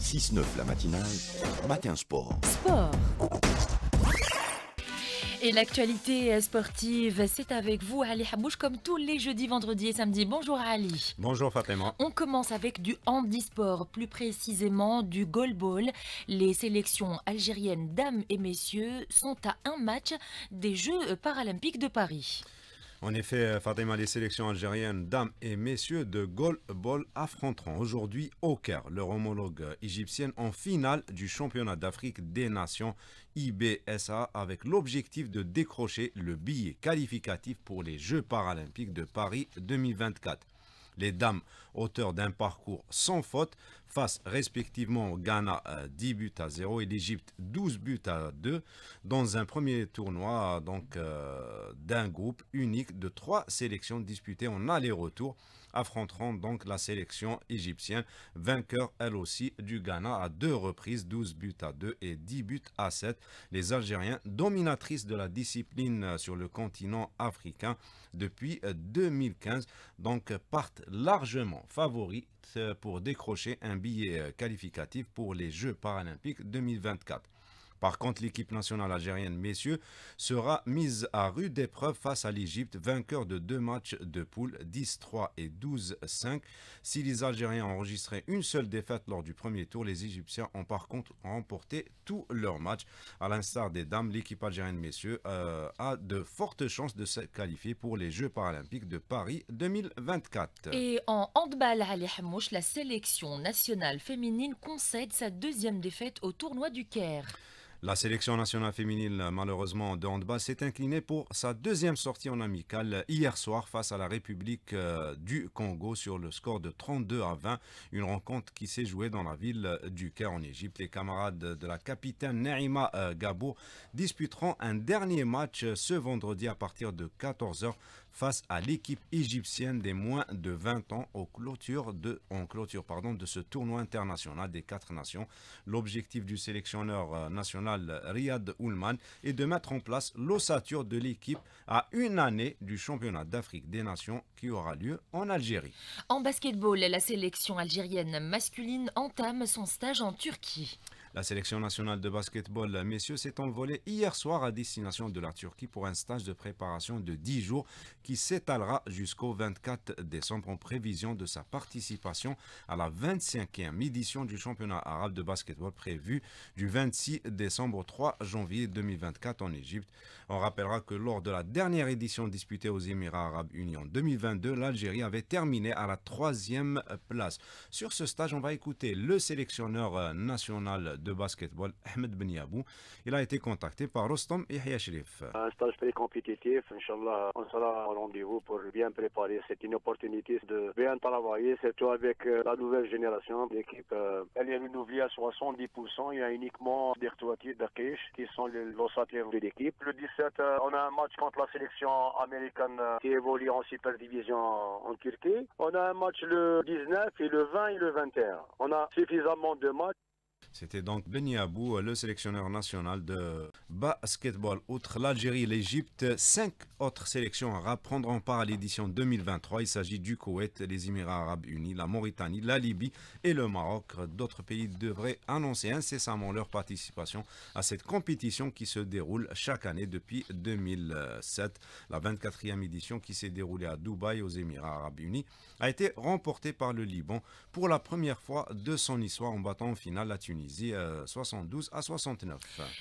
6-9 la matinale, matin sport. Sport et l'actualité sportive, c'est avec vous Ali Habouche comme tous les jeudis, vendredis et samedis. Bonjour Ali. Bonjour Fatima. On commence avec du handisport, plus précisément du goalball. Les sélections algériennes dames et messieurs sont à un match des Jeux paralympiques de Paris. En effet, Fatima, les sélections algériennes, dames et messieurs de Goal Ball affronteront aujourd'hui au Caire leur homologue égyptienne en finale du championnat d'Afrique des Nations IBSA avec l'objectif de décrocher le billet qualificatif pour les Jeux paralympiques de Paris 2024. Les dames, auteurs d'un parcours sans faute, face respectivement au Ghana 10 euh, buts à 0 et l'Égypte 12 buts à 2 dans un premier tournoi donc euh, d'un groupe unique de trois sélections disputées en aller-retour affronteront donc la sélection égyptienne, vainqueur elle aussi du Ghana à deux reprises, 12 buts à 2 et 10 buts à 7. Les Algériens, dominatrices de la discipline sur le continent africain depuis 2015, donc partent largement favoris pour décrocher un billet qualificatif pour les Jeux paralympiques 2024. Par contre, l'équipe nationale algérienne, messieurs, sera mise à rude épreuve face à l'Égypte, vainqueur de deux matchs de poule, 10-3 et 12-5. Si les Algériens enregistraient une seule défaite lors du premier tour, les Égyptiens ont par contre remporté tous leurs matchs. À l'instar des dames, l'équipe algérienne, messieurs, euh, a de fortes chances de se qualifier pour les Jeux paralympiques de Paris 2024. Et en handball, Ali Hamouche, la sélection nationale féminine concède sa deuxième défaite au tournoi du Caire. La sélection nationale féminine, malheureusement, de handball s'est inclinée pour sa deuxième sortie en amicale hier soir face à la République euh, du Congo sur le score de 32 à 20. Une rencontre qui s'est jouée dans la ville du Caire en Égypte. Les camarades de la capitaine Naïma euh, Gabo disputeront un dernier match ce vendredi à partir de 14h face à l'équipe égyptienne des moins de 20 ans de, en clôture de ce tournoi international des quatre nations. L'objectif du sélectionneur euh, national Riyad Oulman est de mettre en place l'ossature de l'équipe à une année du championnat d'Afrique des Nations qui aura lieu en Algérie. En basketball, la sélection algérienne masculine entame son stage en Turquie. La sélection nationale de basketball, euh, messieurs, s'est envolée hier soir à destination de la Turquie pour un stage de préparation de 10 jours qui s'étalera jusqu'au 24 décembre en prévision de sa participation à la 25e édition du championnat arabe de basketball prévu du 26 décembre au 3 janvier 2024 en Égypte. On rappellera que lors de la dernière édition disputée aux Émirats arabes unis en 2022, l'Algérie avait terminé à la troisième place. Sur ce stage, on va écouter le sélectionneur euh, national de basketball, Ahmed Ben Il a été contacté par Rostom Yahya Un stage très compétitif. Inch'Allah, on sera au rendez-vous pour bien préparer. C'est une opportunité de bien travailler, surtout avec euh, la nouvelle génération. L'équipe, euh, elle est renouvelée à 70%. Il y a uniquement des Dakish qui sont les ossatlèves de l'équipe. Le 17, euh, on a un match contre la sélection américaine qui évolue en Super Division en Turquie. On a un match le 19 et le 20 et le 21. On a suffisamment de matchs. C'était donc Beni Abou, le sélectionneur national de basketball. Outre l'Algérie et l'Égypte, cinq autres sélections arabes prendront part à l'édition 2023. Il s'agit du Koweït, les Émirats arabes unis, la Mauritanie, la Libye et le Maroc. D'autres pays devraient annoncer incessamment leur participation à cette compétition qui se déroule chaque année depuis 2007. La 24e édition qui s'est déroulée à Dubaï aux Émirats arabes unis a été remportée par le Liban pour la première fois de son histoire en battant en finale la Tunisie. 72 euh, à 69.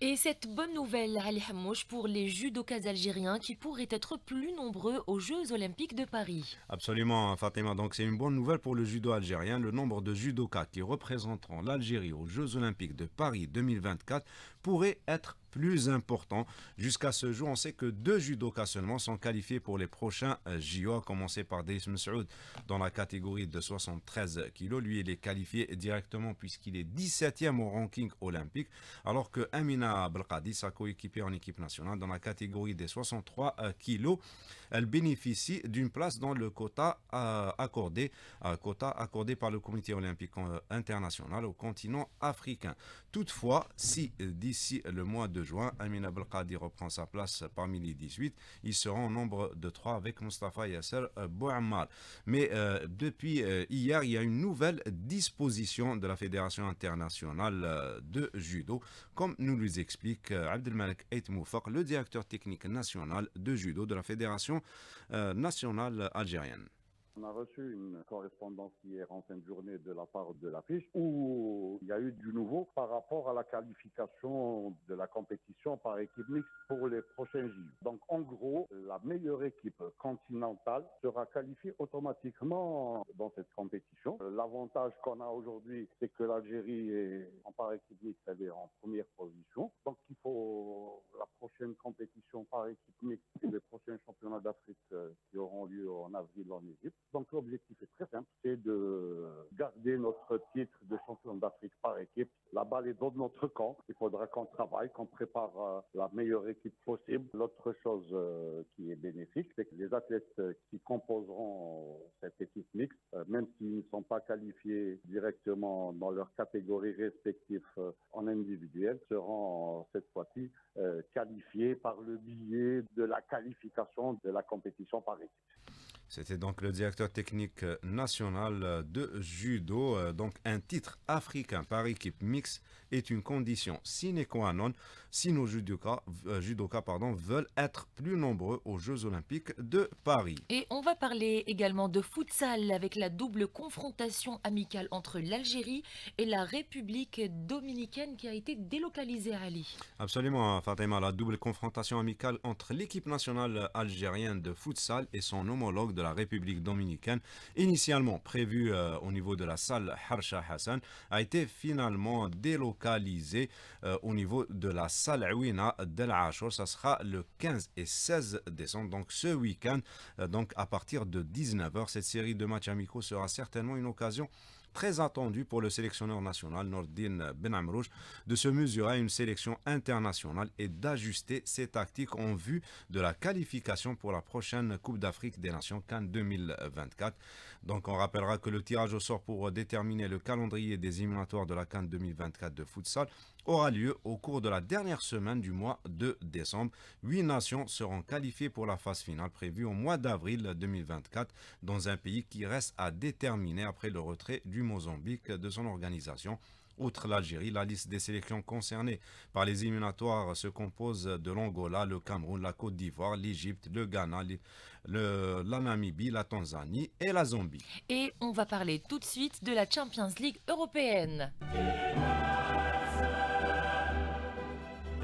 Et cette bonne nouvelle, Ali pour les judokas algériens qui pourraient être plus nombreux aux Jeux Olympiques de Paris. Absolument, hein, Fatima. Donc c'est une bonne nouvelle pour le judo algérien. Le nombre de judokas qui représenteront l'Algérie aux Jeux Olympiques de Paris 2024 pourrait être plus important. Jusqu'à ce jour, on sait que deux judokas seulement sont qualifiés pour les prochains euh, JO, à commencer par Deis Saoud dans la catégorie de 73 kg. Lui, il est qualifié directement puisqu'il est 17e au ranking olympique, alors que Amina Belkadi, sa coéquipière en équipe nationale dans la catégorie des 63 euh, kg, elle bénéficie d'une place dans le quota euh, accordé, quota accordé par le comité olympique international au continent africain. Toutefois, si d'ici le mois de de juin, Amina reprend sa place parmi les 18. Ils seront au nombre de 3 avec Mustafa Yasser euh, Bouammar. Mais euh, depuis euh, hier, il y a une nouvelle disposition de la Fédération internationale de judo, comme nous lui explique Abdelmalek Moufak, le directeur technique national de judo de la Fédération nationale algérienne. On a reçu une correspondance hier en fin de journée de la part de l'affiche où il y a eu du nouveau par rapport à la qualification de la compétition par équipe mixte pour les prochains JO. Donc en gros, la meilleure équipe continentale sera qualifiée automatiquement dans cette compétition. L'avantage qu'on a aujourd'hui, c'est que l'Algérie est en par équipe mixte, est en première position. Donc il faut la prochaine compétition par équipe mixte et les prochains championnats d'Afrique euh, qui auront lieu en avril en Égypte donc l'objectif est très simple, c'est de garder notre titre de champion d'Afrique par équipe. La balle est dans notre camp. Il faudra qu'on travaille, qu'on prépare euh, la meilleure équipe possible. L'autre chose euh, qui est bénéfique, c'est que les athlètes euh, qui composeront cette équipe mixte, même s'ils ne sont pas qualifiés directement dans leur catégorie respective en individuel, seront cette fois-ci qualifiés par le biais de la qualification de la compétition par équipe. C'était donc le directeur technique euh, national euh, de judo. Euh, donc un titre africain par équipe mixte est une condition sine qua non si nos judokas, judoka, veulent être plus nombreux aux Jeux olympiques de Paris. Et on va parler également de futsal avec la double confrontation amicale entre l'Algérie et la République dominicaine qui a été délocalisée à Ali. Absolument Fatima, la double confrontation amicale entre l'équipe nationale algérienne de futsal et son homologue de la République dominicaine, initialement prévu euh, au niveau de la salle Harsha Hassan, a été finalement délocalisé euh, au niveau de la salle Ouina de Achour. Ça sera le 15 et 16 décembre, donc ce week-end, euh, donc à partir de 19h. Cette série de matchs amicaux sera certainement une occasion très attendu pour le sélectionneur national Nordin Ben Amrouj de se mesurer à une sélection internationale et d'ajuster ses tactiques en vue de la qualification pour la prochaine Coupe d'Afrique des Nations Cannes 2024. Donc on rappellera que le tirage au sort pour déterminer le calendrier des éliminatoires de la Cannes 2024 de futsal aura lieu au cours de la dernière semaine du mois de décembre. Huit nations seront qualifiées pour la phase finale prévue au mois d'avril 2024 dans un pays qui reste à déterminer après le retrait du Mozambique de son organisation. Outre l'Algérie, la liste des sélections concernées par les éliminatoires se compose de l'Angola, le Cameroun, la Côte d'Ivoire, l'Égypte, le Ghana, la Namibie, la Tanzanie et la Zambie. Et on va parler tout de suite de la Champions League européenne.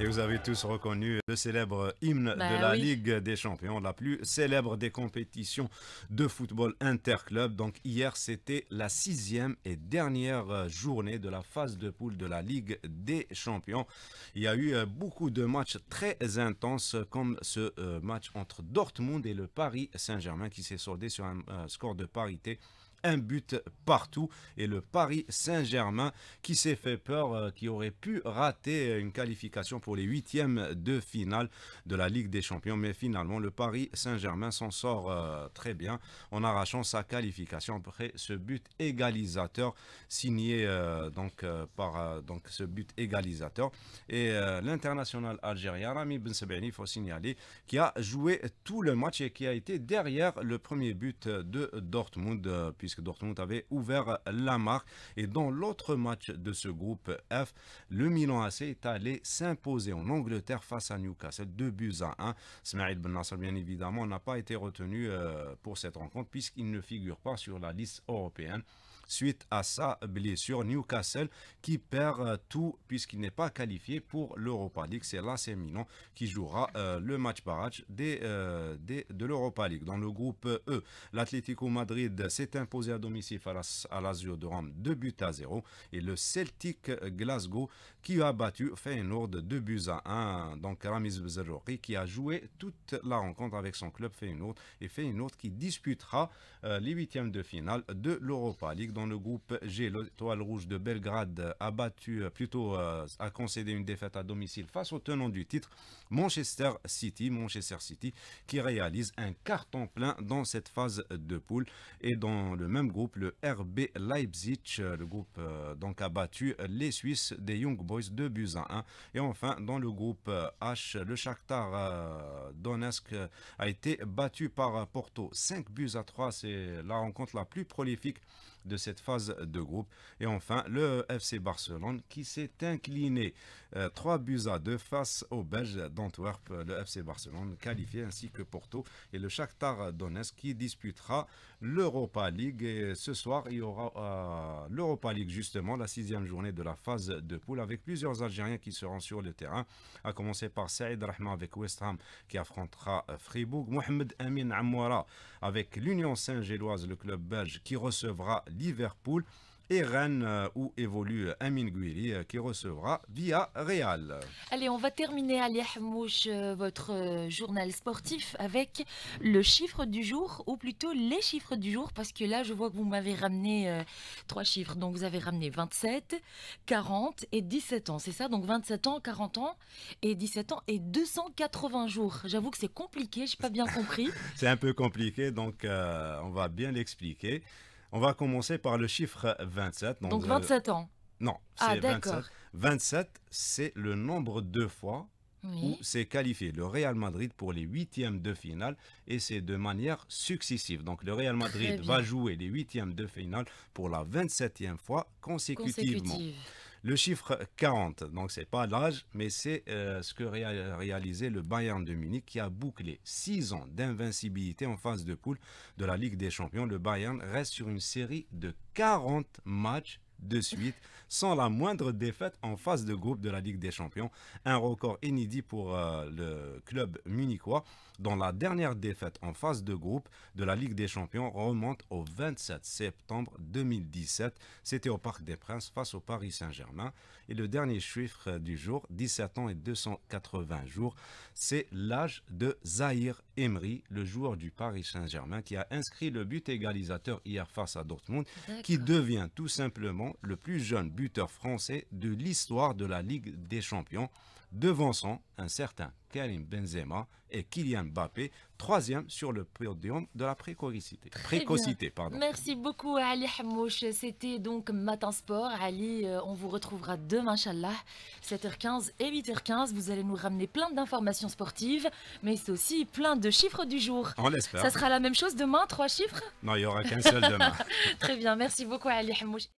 Et vous avez tous reconnu le célèbre hymne bah de la Ligue des Champions, la plus célèbre des compétitions de football interclub. Donc hier, c'était la sixième et dernière journée de la phase de poule de la Ligue des Champions. Il y a eu euh, beaucoup de matchs très intenses, comme ce euh, match entre Dortmund et le Paris Saint-Germain, qui s'est soldé sur un euh, score de parité un but partout. Et le Paris Saint-Germain qui s'est fait peur, euh, qui aurait pu rater une qualification pour les huitièmes de finale de la Ligue des Champions. Mais finalement, le Paris Saint-Germain s'en sort euh, très bien en arrachant sa qualification après ce but égalisateur signé euh, donc par donc ce but égalisateur. Et l'international algérien Rami Ben il faut signaler, qui a joué tout le match et qui a été derrière le premier but de Dortmund puisque Dortmund avait ouvert la marque. Et dans l'autre match de ce groupe F, le Milan AC est allé s'imposer en Angleterre face à Newcastle, 2 buts à 1. Smaïd Ben bien évidemment, n'a pas été retenu euh, pour cette rencontre puisqu'il ne figure pas sur la liste européenne suite à sa blessure. Newcastle qui perd euh, tout puisqu'il n'est pas qualifié pour l'Europa League. C'est l'AC Milan qui jouera euh, le match barrage euh, des, de l'Europa League. Dans le groupe E, l'Atlético Madrid s'est imposé à domicile face à l'Azio de Rome 2 buts à 0 et le Celtic Glasgow qui a battu Feyenoord 2 buts à 1. Donc Ramiz Bzerroqi qui a joué toute la rencontre avec son club fait une Feyenoord et fait une Feyenoord qui disputera les huitièmes de finale de l'Europa League dans le groupe G, l'Étoile Rouge de Belgrade a battu, euh, plutôt euh, a concédé une défaite à domicile face au tenant du titre, Manchester City. Manchester City qui réalise un carton plein dans cette phase de poule. Et dans le même groupe, le RB Leipzig, euh, le groupe donc a battu les Suisses des Young Boys 2 buts à 1. Et enfin, dans le groupe H, le Shakhtar Donetsk a été battu par Porto 5 buts à 3. C'est la rencontre la plus prolifique de cette phase de groupe. Et enfin, le FC Barcelone qui s'est incliné euh, trois buts à 2 face aux Belges d'Antwerp, le FC Barcelone qualifié ainsi que Porto et le Shakhtar Donetsk qui disputera l'Europa League. Et ce soir, il y aura euh, l'Europa League justement, la sixième journée de la phase de poule avec plusieurs Algériens qui seront sur le terrain, à commencer par Saïd Rahman avec West Ham qui affrontera euh, Fribourg, Mohamed Amin Amouara avec l'Union Saint-Géloise, le club belge qui recevra Liverpool et Rennes euh, où évolue euh, Amin Gouiri euh, qui recevra via Real. Allez, on va terminer Ali Hamouche, votre journal sportif avec le chiffre du jour ou plutôt les chiffres du jour parce que là je vois que vous m'avez ramené trois chiffres. Donc vous avez ramené 27, 40 et 17 ans, c'est ça Donc 27 ans, 40 ans et 17 ans et 280 jours. J'avoue que c'est compliqué, je n'ai pas bien compris. c'est un peu compliqué donc on va bien l'expliquer. On va commencer par le chiffre 27. Donc, 27 euh, ans Non, ah, c'est ah, 27. 27, c'est le nombre de fois où c'est qualifié le Real Madrid pour les huitièmes de finale et c'est de manière successive. Donc le Real Madrid va jouer les huitièmes de finale pour la 27e fois consécutivement. Le chiffre 40, donc c'est pas l'âge, mais c'est euh, ce que réalisait le Bayern de Munich qui a bouclé 6 ans d'invincibilité en phase de poule de la Ligue des Champions. Le Bayern reste sur une série de 40 matchs de suite, sans la moindre défaite en phase de groupe de la Ligue des Champions. Un record inédit pour euh, le club munichois, dont la dernière défaite en phase de groupe de la Ligue des Champions remonte au 27 septembre 2017. C'était au Parc des Princes face au Paris Saint-Germain. Et le dernier chiffre euh, du jour, 17 ans et 280 jours, c'est l'âge de Zahir Emery, le joueur du Paris Saint-Germain, qui a inscrit le but égalisateur hier face à Dortmund, qui devient tout simplement le plus jeune buteur français de l'histoire de la Ligue des Champions, devançant un certain Karim Benzema et Kylian Mbappé, troisième sur le podium de la précocité. précocité pardon. Merci beaucoup Ali Hamouche. C'était donc Matin Sport. Ali, euh, on vous retrouvera demain, Inch'Allah, 7h15 et 8h15. Vous allez nous ramener plein d'informations sportives, mais c'est aussi plein de chiffres du jour. On l'espère. Ça sera la même chose demain, trois chiffres Non, il n'y aura qu'un seul demain. Très bien, merci beaucoup Ali Hamouche.